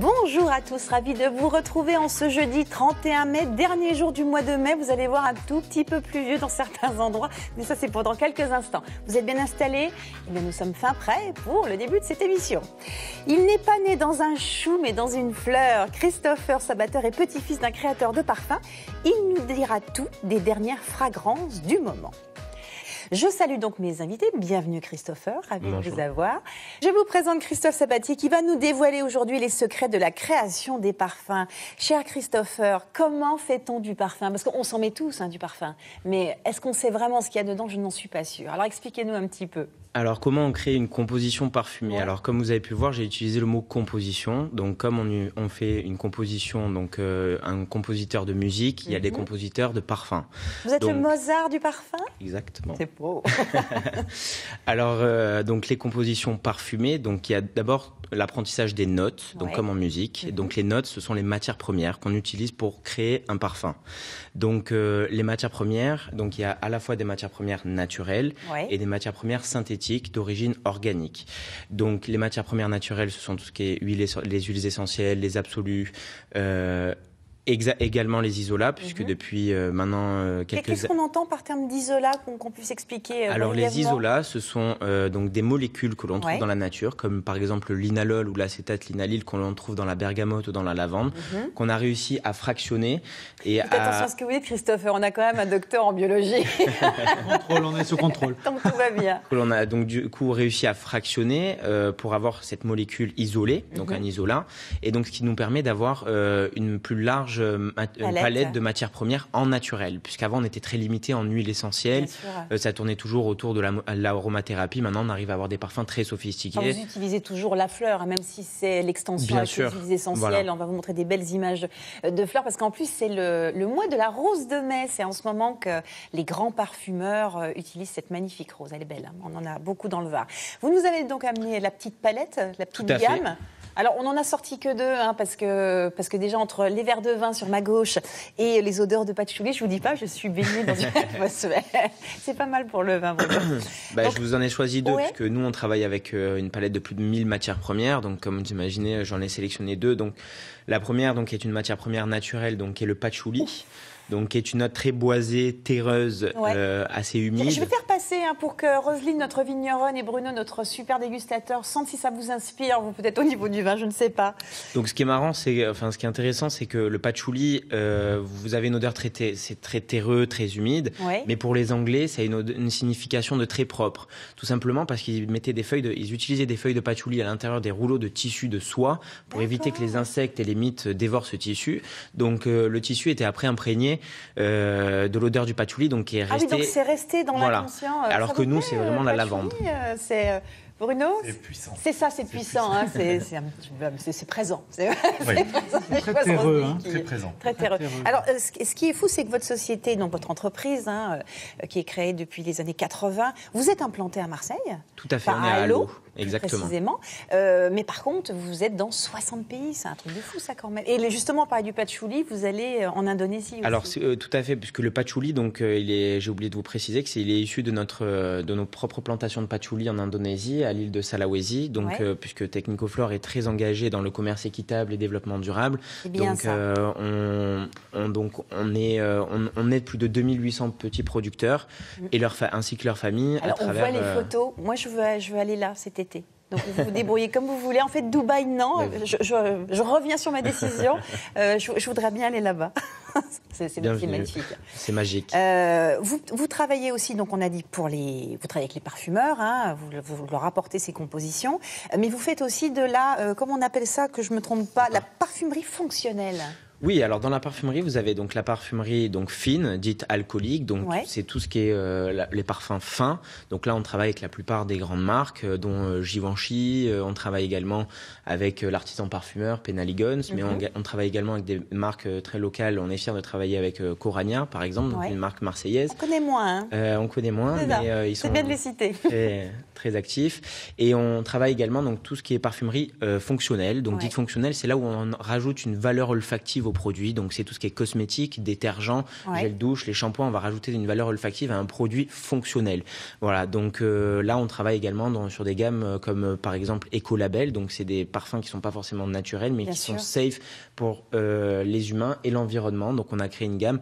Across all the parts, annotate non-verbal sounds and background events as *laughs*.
Bonjour à tous, ravi de vous retrouver en ce jeudi 31 mai, dernier jour du mois de mai. Vous allez voir un tout petit peu pluvieux dans certains *laughs* endroits, mais ça c'est pendant quelques instants. Vous êtes bien installés eh nous sommes fin prêts pour le début de cette émission. Il n'est pas né dans un chou mais dans une fleur. Christopher Sabater est petit-fils d'un créateur de parfums. Il nous dira tout des dernières fragrances du moment. Je salue donc mes invités. Bienvenue Christopher, ravi de vous avoir. Je vous présente Christophe Sabatier qui va nous dévoiler aujourd'hui les secrets de la création des parfums. Cher Christopher, comment fait-on du parfum Parce qu'on s'en met tous hein, du parfum. Mais est-ce qu'on sait vraiment ce qu'il y a dedans Je n'en suis pas sûre. Alors expliquez-nous un petit peu. Alors, comment on crée une composition parfumée Alors, comme vous avez pu voir, j'ai utilisé le mot composition. Donc, comme on, fait une composition, donc euh, un compositeur de musique, il y a des mhm. compositeurs de parfums. Vous êtes le Mozart du parfum Exactement. C'est beau. *laughs* *laughs* Alors, euh, donc les compositions parfumées, donc il y a d'abord l'apprentissage des notes, donc comme en musique. Mhm. donc, les notes, ce sont les matières premières qu'on utilise pour créer un parfum. Donc, euh, les matières premières, donc il y a à la fois des matières premières naturelles et des matières premières synthétiques d'origine organique. Donc les matières premières naturelles, ce sont tout ce qui est les huiles essentielles, les absolus, euh, également les isolats, mhm. puisque depuis euh, maintenant euh, quelques... Qu'est-ce qu'on entend par terme d'isolat qu'on puisse expliquer euh, Alors les isolats, ce sont donc des molécules que l'on trouve dans la nature, comme par exemple l'inalol ou l'acétate linalyle qu'on trouve dans la bergamote ou dans la lavande, mhm. qu'on a réussi à fractionner et à... Attention à ce que vous dites, Christophe, on a quand même un docteur en biologie. *laughs* contrôle, on est sous contrôle. *laughs* Donc tout va bien. On a donc du coup réussi à fractionner pour avoir cette molécule isolée, donc mhm. un isolat, et donc ce qui nous permet d'avoir une plus large large euh, palette. de matières premières en naturel, puisqu'avant on était très limité en huile essentielle. Euh, ça tournait toujours autour de l'aromathérapie. Maintenant, on arrive à avoir des parfums très sophistiqués. vous utilisez toujours la fleur, hein, même si c'est l'extension à essentielles. On va vous montrer des belles images euh, de fleurs, parce qu'en plus, c'est le, mois de la rose de mai. C'est en ce moment que les grands parfumeurs utilisent cette magnifique rose. Elle est belle. Hein. on en a beaucoup dans le Var. Vous nous avez donc amené la petite palette, la petite gamme. Alors, on en a sorti que deux, hein, parce, que, parce que déjà, entre les verres de vin sur ma gauche et les odeurs de patchouli, je vous dis pas, je suis baignée dans une *laughs* atmosphère. C'est pas mal pour le vin, vraiment. *coughs* bah, je vous en ai choisi deux, puisque nous, on travaille avec euh, une palette de plus de 1000 matières premières. Donc, comme vous imaginez, j'en ai sélectionné deux. Donc, la première donc, est une matière première naturelle, donc, est le patchouli donc qui est une note très boisée, terreuse, euh, assez humide. Je vais faire passer hein, pour que Roselyne, notre vigneronne, et Bruno, notre super dégustateur, sentent si ça vous inspire, vous peut-être au niveau du vin, je ne sais pas. Donc ce qui est marrant, c'est, enfin ce qui est intéressant, c'est que le patchouli, euh, vous avez une odeur très, c'est très terreux, très humide, mais pour les Anglais, ça a une, signification de très propre, tout simplement parce qu'ils mettaient des feuilles, ils utilisaient des feuilles de patchouli à l'intérieur des rouleaux de tissu de soie pour éviter que les insectes et les mites dévorent ce tissu. Donc euh, le tissu était après imprégné euh, de l'odeur du patchouli, donc qui est resté. Ah oui, donc c'est resté dans l'inconscient. Euh, Alors que nous, c'est vraiment euh, la lavande. C'est Bruno C'est puissant. C'est ça, c'est puissant. c'est présent. C'est très terreux. Hein. très présent. Très, terreux. Alors, euh, ce, qui est fou, c'est que votre société, donc votre entreprise, hein, euh, qui est créée depuis les années 80, vous êtes implanté à Marseille Tout à fait, à Allo, exactement. Précisément. Euh, mais par contre, vous êtes dans 60 pays. C'est un truc de fou, ça, quand même. Et justement, par du patchouli, vous allez en Indonésie aussi. Alors, tout à fait, puisque le patchouli, donc, j'ai oublié de vous préciser que c'est il est issu de, notre, de nos propres plantations de patchouli en Indonésie à l'île de Salawesi, donc euh, puisque Technicoflore est très engagé dans le commerce équitable et développement durable. Eh donc, euh, on, donc on est euh, on, aide plus de 2800 petits producteurs mm. et leur ainsi que leurs familles. on voit les photos. Moi je je veux aller là cet été. Donc vous vous débrouillez comme vous voulez. En fait, Dubaï, non. Je, je, je reviens sur ma décision. Euh, je, je, voudrais bien aller là-bas. *laughs* c'est magnifique. C'est magique. Euh, vous, vous, travaillez aussi, donc on a dit pour les, vous travaillez avec les parfumeurs, hein, vous, vous, leur apportez ces compositions, mais vous faites aussi de la, euh, comment on appelle ça, que je me trompe pas, la parfumerie fonctionnelle. Oui, alors dans la parfumerie, vous avez donc la parfumerie donc fine, dite alcoolique, donc c'est tout ce qui est euh, les parfums fins. Donc là, on travaille avec la plupart des grandes marques, euh, dont euh, Givenchy. on travaille également avec l'artisan parfumeur Penaligons, mais mhm. on, travaille également avec des marques très locales. On est fier de travailler avec Corania, par exemple, une marque marseillaise. On connaît moins. Hein. on connaît moins, mais ils sont bien de les citer. *laughs* très, très, actifs. Et on travaille également donc tout ce qui est parfumerie fonctionnelle. Donc dite fonctionnelle, c'est là où on rajoute une valeur olfactive produits. Donc c'est tout ce qui est cosmétique, détergent, gel douche, les shampoings. On va rajouter une valeur olfactive à un produit fonctionnel. Voilà. Donc euh, là, on travaille également sur des gammes euh, comme euh, par exemple Ecolabel. Donc c'est des parfums qui sont pas forcément naturels, mais qui sont safe pour les humains et l'environnement. Donc on a créé une gamme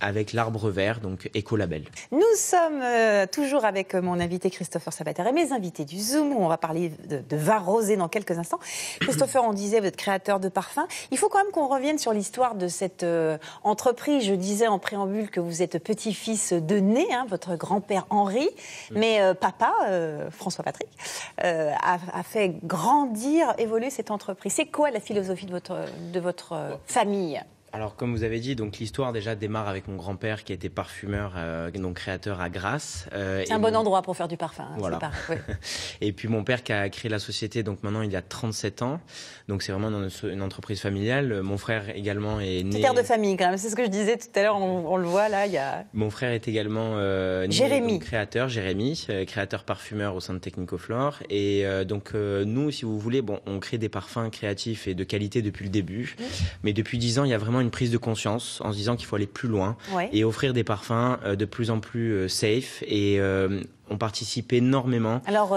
avec l'arbre vert, donc Ecolabel. Nous sommes toujours avec mon invité Christopher Sabater et mes invités du Zoom. Où on va parler de, de vin rosé dans quelques instants. Christopher, on disait votre créateur de parfums. Il faut quand même qu'on on revient sur l'histoire de cette euh, entreprise. Je disais en préambule que vous êtes petit-fils de né, hein, votre grand-père Henri, mm. mais euh, papa, euh, François Patrick, a, fait grandir, évoluer cette entreprise. C'est quoi la philosophie de votre, de votre famille alors comme vous avez dit, donc l'histoire déjà démarre avec mon grand-père qui était parfumeur, euh, donc créateur à Grasse. Euh, c'est un bon endroit pour faire du parfum. Hein, c'est *laughs* et puis mon père qui a créé la société, donc maintenant il y a 37 ans. Donc c'est vraiment une, entreprise familiale. Mon frère également est né. Père de famille quand même. C'est ce que je disais tout à l'heure. On, le voit là. Il y a. Mon frère est également euh, né, Jérémy. créateur, Jérémy, créateur parfumeur au sein de Technicoflore. Et donc nous, si vous voulez, bon, on crée des parfums créatifs et de qualité depuis le début. Mais depuis 10 ans, il y a vraiment une prise de conscience en se disant qu'il faut aller plus loin et offrir des parfums euh, de plus en plus euh, safe et euh, on participe énormément. Alors,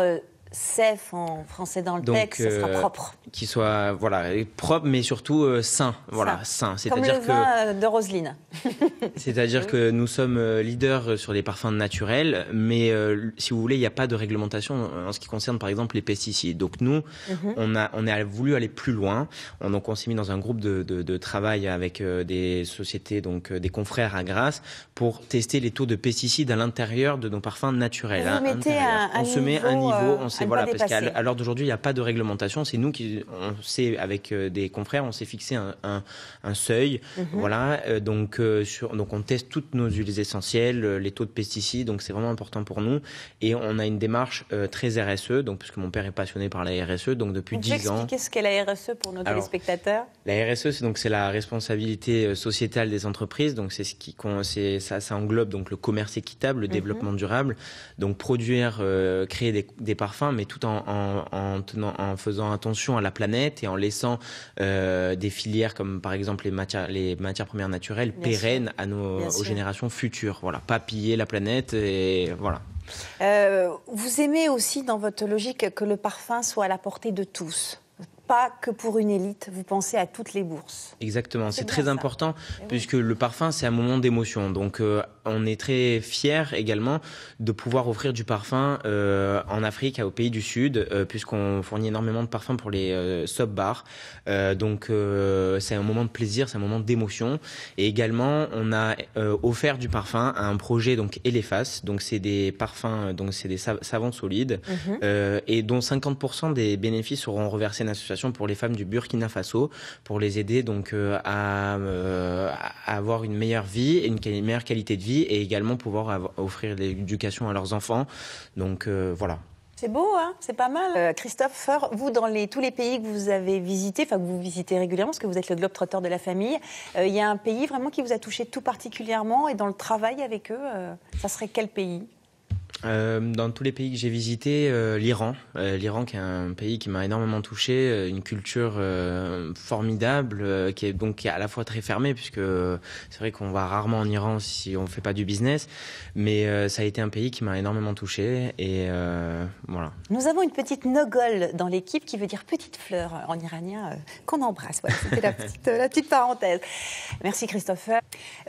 safe en français dans le texte, ça sera euh, propre. qui soit voilà propre, mais surtout euh, sain. Voilà, sain. C'est-à-dire que euh, de Roseline. *laughs* C'est-à-dire que nous sommes leaders sur les parfums naturels, mais si vous voulez, il n'y a pas de réglementation en ce qui concerne par exemple les pesticides. Donc nous, mhm. on a on a voulu aller plus loin. On, donc on s'est mis dans un groupe de, travail avec des sociétés, donc des confrères à Grasse, pour tester les taux de pesticides à l'intérieur de nos parfums naturels. Hein, on se met un niveau, on parce qu'à l'heure d'aujourd'hui, il n'y a pas de réglementation. C'est nous qui, on sait avec euh, des confrères, on s'est fixé un, un, un seuil. Mhm. Voilà, euh, donc euh, sur, donc on teste toutes nos huiles essentielles, les taux de pesticides. Donc c'est vraiment important pour nous. Et on a une démarche très RSE. Donc puisque mon père est passionné par la RSE, donc depuis 10 ans. Qu'est-ce qu'est la RSE pour nos téléspectateurs La RSE, c'est donc c'est la responsabilité sociétale des entreprises. Donc c'est ce qui ça, ça englobe donc le commerce équitable, le mhm. développement durable. Donc produire, créer des, des parfums mais tout en, faisant attention à la planète et en laissant euh, des filières comme par exemple les matières, premières naturelles pérennes à nos, aux générations futures. Voilà, pas piller la planète et voilà. Euh, vous aimez aussi dans votre logique que le parfum soit à la portée de tous que pour une élite, vous pensez à toutes les bourses. Exactement, c'est très important eh puisque le parfum, c'est un moment d'émotion. Donc euh, on est très fiers également de pouvoir offrir du parfum euh, en Afrique, au pays du Sud, euh, puisqu'on fournit énormément de parfums pour les sub-bars. donc c'est un moment de plaisir, c'est un moment d'émotion. Et également, on a offert du parfum à un projet, donc Elephas. Donc c'est des parfums, donc c'est des savons solides, mhm. et dont 50% des bénéfices seront reversés à l'association pour les femmes du Burkina Faso pour les aider donc euh, euh, à, avoir une meilleure vie et une, meilleure qualité de vie et également pouvoir offrir l'éducation à leurs enfants. Donc euh, voilà. C'est beau, hein, c'est pas mal. Christophe, vous, dans les, tous les pays que vous avez visités, enfin que vous visitez régulièrement, parce que vous êtes le globe-trotteur de la famille, il y a un pays vraiment qui vous a touché tout particulièrement et dans le travail avec eux, ça serait quel pays euh, dans tous les pays que j'ai visités, euh, l'Iran, euh, l'Iran qui est un pays qui m'a énormément touché, une culture formidable qui est donc qui est à la fois très fermée puisque c'est vrai qu'on va rarement en Iran si on fait pas du business, mais ça a été un pays qui m'a énormément touché et voilà. Nous avons une petite nogol dans l'équipe qui veut dire petite fleur en iranien qu'on embrasse. Voilà, c'était la petite, la petite parenthèse. Merci Christopher.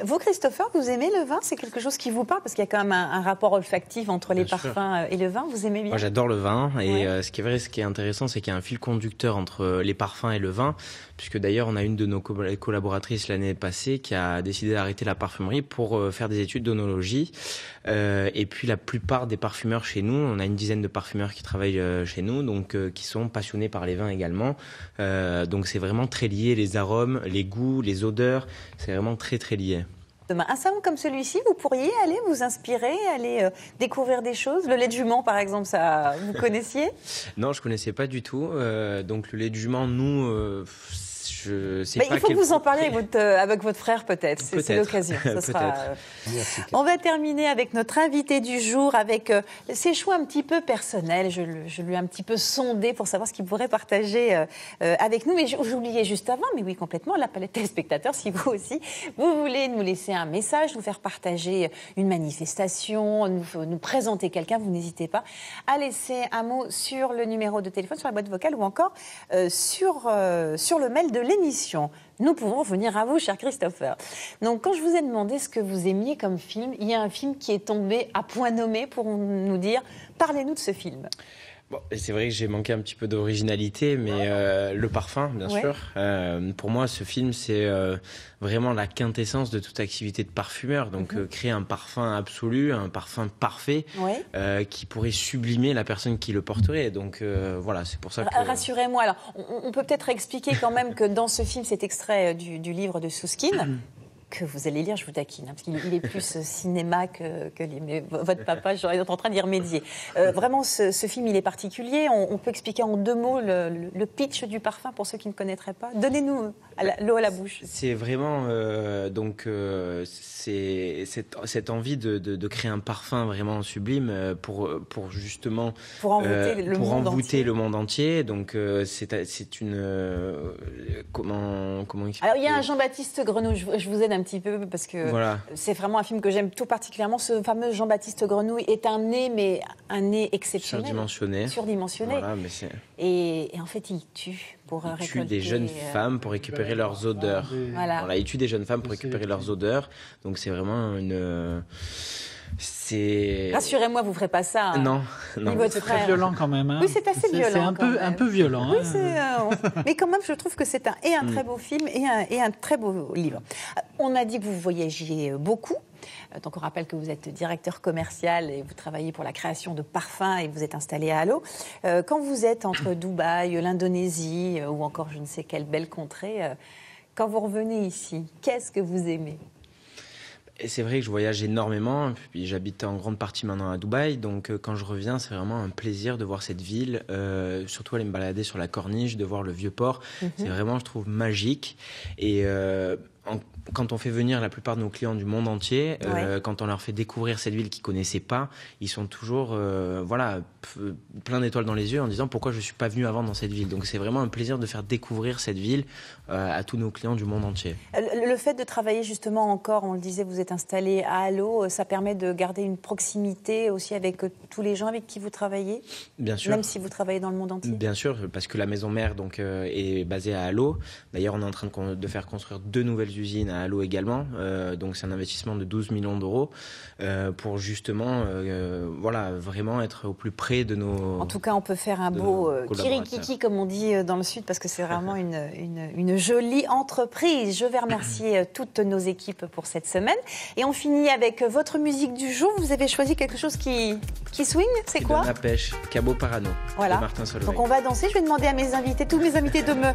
Vous Christopher, vous aimez le vin C'est quelque chose qui vous parle parce qu'il y a quand même un, un rapport olfactif entre entre les parfums euh, et le vin. Vous aimez bien Moi, j'adore le vin. Et euh, ce qui est vrai, ce qui est intéressant, c'est qu'il y a un fil conducteur entre euh, les parfums et le vin. Puisque d'ailleurs, on a une de nos collaboratrices l'année passée qui a décidé d'arrêter la parfumerie pour faire des études d'onologie. et puis, la plupart des parfumeurs chez nous, on a une dizaine de parfumeurs qui travaillent chez nous, donc qui sont passionnés par les vins également. donc, c'est vraiment très lié les arômes, les goûts, les odeurs. C'est vraiment très, très lié. Demain, un salon comme celui-ci, vous pourriez aller vous inspirer, aller euh, découvrir des choses. Le lait de jument, par exemple, ça vous *laughs* connaissiez Non, je connaissais pas du tout. Euh, donc le lait de jument, nous, euh, je Il faut que vous en parler avec votre, avec votre frère peut-être. C'est l'occasion. *laughs* sera... Euh, on va terminer avec notre invité du jour, avec euh, ses choix un petit peu personnels. Je, je, lui ai un petit peu sondé pour savoir ce qu'il pourrait partager euh, avec nous. Mais j'oubliais juste avant, mais oui complètement, la palette téléspectateur si vous aussi, vous voulez nous laisser un message, nous faire partager une manifestation, nous, nous présenter quelqu'un, vous n'hésitez pas à laisser un mot sur le numéro de téléphone, sur la boîte vocale ou encore sur, sur le mail de l'émission, nous pouvons venir à vous, cher Christopher. Donc, quand je vous ai demandé ce que vous aimiez comme film, il y a un film qui est tombé à point nommé pour nous dire parlez-nous de ce film. Bon, c'est vrai que j'ai manqué un petit peu d'originalité, mais euh, le parfum, bien sûr. Euh, pour moi, ce film, c'est euh, vraiment la quintessence de toute activité de parfumeur. Donc, mhm. créer un parfum absolu, un parfum parfait, qui pourrait sublimer la personne qui le porterait. Donc, voilà, c'est pour ça que. Rassurez-moi, alors, on, peut peut-être expliquer quand même que dans ce film, c'est extrait du, du livre de Souskine, *clears throat* que vous allez lire, je vous taquine, hein, parce qu'il est plus euh, cinéma que, votre papa, j'aurais sont en train d'y remédier. Euh, vraiment, ce, film, il est particulier. On, peut expliquer en deux mots le, pitch du parfum pour ceux qui ne connaîtraient pas. Donnez-nous euh, l'eau à la bouche. C'est vraiment donc c'est cette, envie de, créer un parfum vraiment sublime pour pour justement pour envoûter, le, pour monde le monde entier. Donc c'est une comment comment expliquer Alors il y a un Jean-Baptiste Grenouille. Je, vous aide un petit peu parce que c'est vraiment un film que j'aime tout particulièrement. Ce fameux Jean-Baptiste Grenouille est un nez, mais un nez exceptionnel. Surdimensionné. Surdimensionné. et, en fait, il tue pour il tue des jeunes euh, femmes pour récupérer leurs odeurs. Voilà. il tue des jeunes femmes pour récupérer leurs odeurs. Donc c'est vraiment une euh, c'est. Rassurez-moi, vous ne ferez pas ça. Hein. Non, non. C'est très violent quand même. Hein. Oui, c'est assez violent. C'est un peu, violent. Hein. Euh, *laughs* mais quand même, je trouve que c'est un, et un mm. très beau film et un, très beau livre. Euh, on a dit que vous voyagez euh, beaucoup. Donc on rappelle que vous êtes directeur commercial et vous travaillez pour la création de parfums et vous êtes installé à Halo. quand vous êtes entre *coughs* Dubaï, l'Indonésie ou encore je ne sais quelle belle contrée, quand vous revenez ici, qu'est-ce que vous aimez c'est vrai que je voyage énormément, puis j'habite en grande partie maintenant à Dubaï, donc euh, quand je reviens, c'est vraiment un plaisir de voir cette ville, euh, surtout aller me balader sur la corniche, de voir le vieux port. Mhm. C'est vraiment, je trouve, magique. Et euh, quand on fait venir la plupart de nos clients du monde entier, euh, quand on leur fait découvrir cette ville qu'ils connaissaient pas, ils sont toujours euh, voilà euh, plein d'étoiles dans les yeux en disant pourquoi je suis pas venu avant dans cette ville. Donc c'est vraiment un plaisir de faire découvrir cette ville à tous nos clients du monde entier. Le fait de travailler justement encore, on le disait, vous êtes installé à Allo, ça permet de garder une proximité aussi avec tous les gens avec qui vous travaillez. Bien sûr. Même si vous travaillez dans le monde entier. Bien sûr, parce que la maison mère donc est basée à Allo. D'ailleurs, on est en train de, de faire construire deux nouvelles usines à Allo également. Euh, donc c'est un investissement de 12 millions d'euros euh, pour justement euh, voilà, vraiment être au plus près de nos... En tout cas, on peut faire un beau kirikiki, comme on dit dans le Sud, parce que c'est vraiment une, une, jolie entreprise. Je vais remercier toutes nos équipes pour cette semaine. Et on finit avec votre musique du jour. Vous avez choisi quelque chose qui, qui swing, c'est quoi La pêche, Cabo Parano. Voilà. Martin Donc on va danser. Je vais demander à mes invités, tous mes invités, de me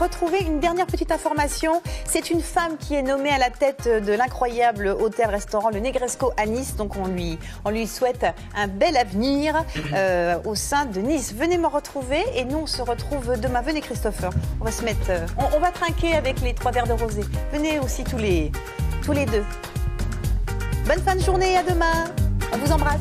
retrouver une dernière petite information. C'est une femme qui est nommée à la tête de l'incroyable hôtel-restaurant Le Negresco à Nice. Donc on lui, on lui souhaite un bel avenir euh, au sein de Nice. Venez me retrouver et nous on se retrouve demain. Venez Christopher, on va se mettre, euh, on, va trinquer avec les trois verres de rosé. Venez aussi tous les, tous les deux. Bonne fin de journée, à demain. On vous embrasse.